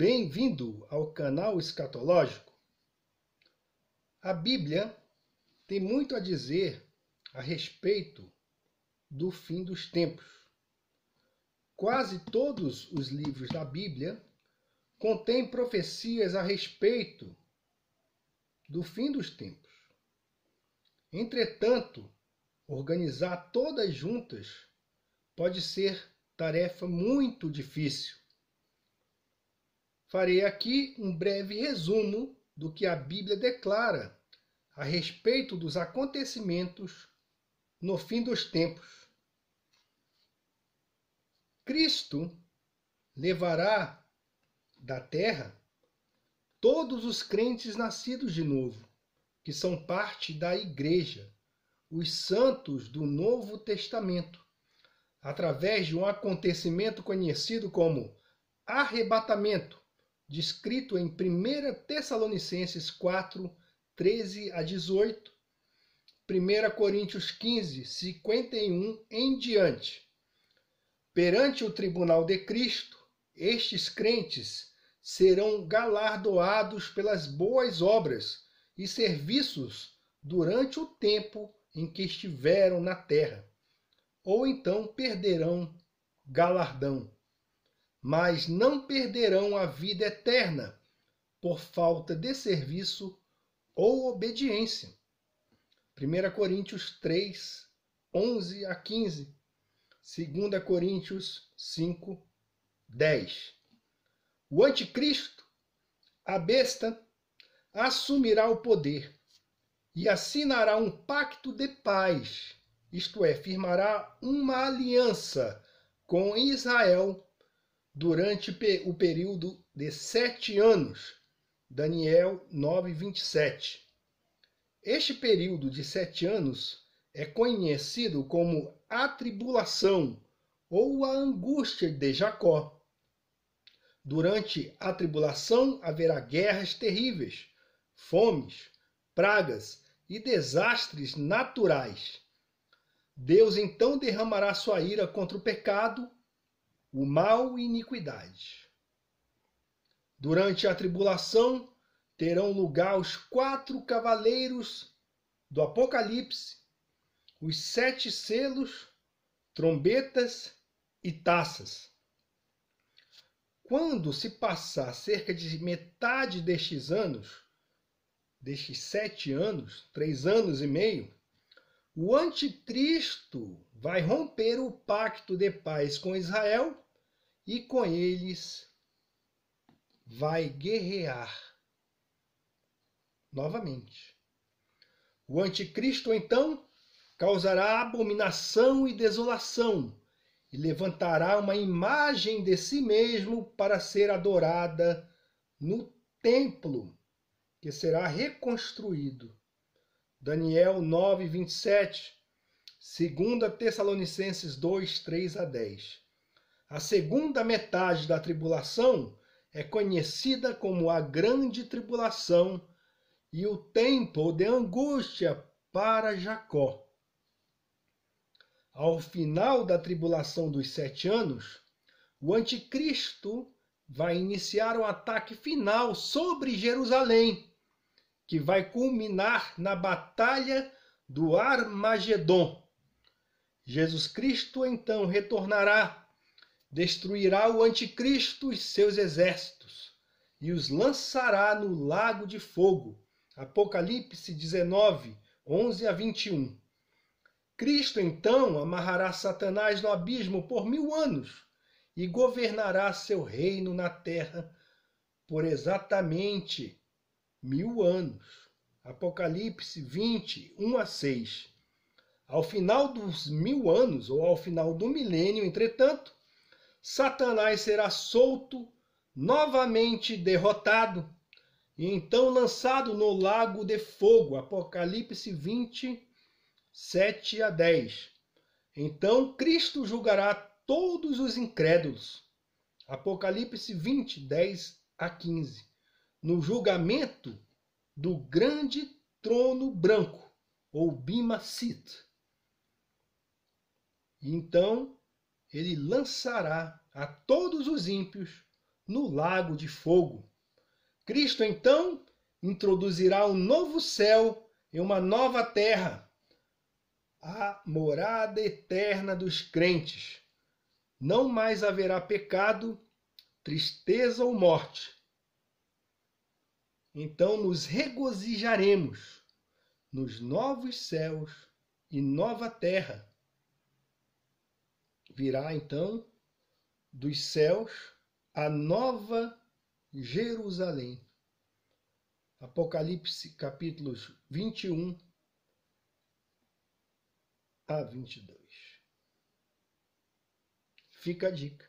Bem-vindo ao canal Escatológico. A Bíblia tem muito a dizer a respeito do fim dos tempos. Quase todos os livros da Bíblia contêm profecias a respeito do fim dos tempos. Entretanto, organizar todas juntas pode ser tarefa muito difícil Farei aqui um breve resumo do que a Bíblia declara a respeito dos acontecimentos no fim dos tempos. Cristo levará da terra todos os crentes nascidos de novo, que são parte da igreja, os santos do Novo Testamento, através de um acontecimento conhecido como arrebatamento descrito em 1 Tessalonicenses 4, 13 a 18, 1 Coríntios 15, 51 em diante. Perante o tribunal de Cristo, estes crentes serão galardoados pelas boas obras e serviços durante o tempo em que estiveram na terra, ou então perderão galardão mas não perderão a vida eterna por falta de serviço ou obediência. 1 Coríntios 3, 11 a 15. 2 Coríntios 5, 10. O anticristo, a besta, assumirá o poder e assinará um pacto de paz, isto é, firmará uma aliança com Israel durante o período de sete anos. Daniel 9, 27. Este período de sete anos é conhecido como a tribulação ou a angústia de Jacó. Durante a tribulação haverá guerras terríveis, fomes, pragas e desastres naturais. Deus então derramará sua ira contra o pecado o mal e iniquidade. Durante a tribulação terão lugar os quatro cavaleiros do Apocalipse, os sete selos, trombetas e taças. Quando se passar cerca de metade destes anos, destes sete anos, três anos e meio, o anticristo vai romper o pacto de paz com Israel e com eles vai guerrear novamente. O anticristo, então, causará abominação e desolação e levantará uma imagem de si mesmo para ser adorada no templo que será reconstruído. Daniel 9, 27 Segunda Tessalonicenses 2, 3 a 10. A segunda metade da tribulação é conhecida como a grande tribulação e o tempo de angústia para Jacó. Ao final da tribulação dos sete anos, o anticristo vai iniciar um ataque final sobre Jerusalém, que vai culminar na Batalha do Armagedon Jesus Cristo então retornará, destruirá o anticristo e seus exércitos, e os lançará no lago de fogo. Apocalipse 19, 11 a 21. Cristo então amarrará Satanás no abismo por mil anos e governará seu reino na terra por exatamente mil anos. Apocalipse 20, 1 a 6. Ao final dos mil anos, ou ao final do milênio, entretanto, Satanás será solto, novamente derrotado, e então lançado no lago de fogo. Apocalipse 20, 7 a 10. Então Cristo julgará todos os incrédulos. Apocalipse 20, 10 a 15. No julgamento do grande trono branco, ou Bima Sit então ele lançará a todos os ímpios no lago de fogo. Cristo então introduzirá um novo céu e uma nova terra, a morada eterna dos crentes. Não mais haverá pecado, tristeza ou morte. Então nos regozijaremos nos novos céus e nova terra Virá então dos céus a nova Jerusalém. Apocalipse capítulos 21 a 22. Fica a dica.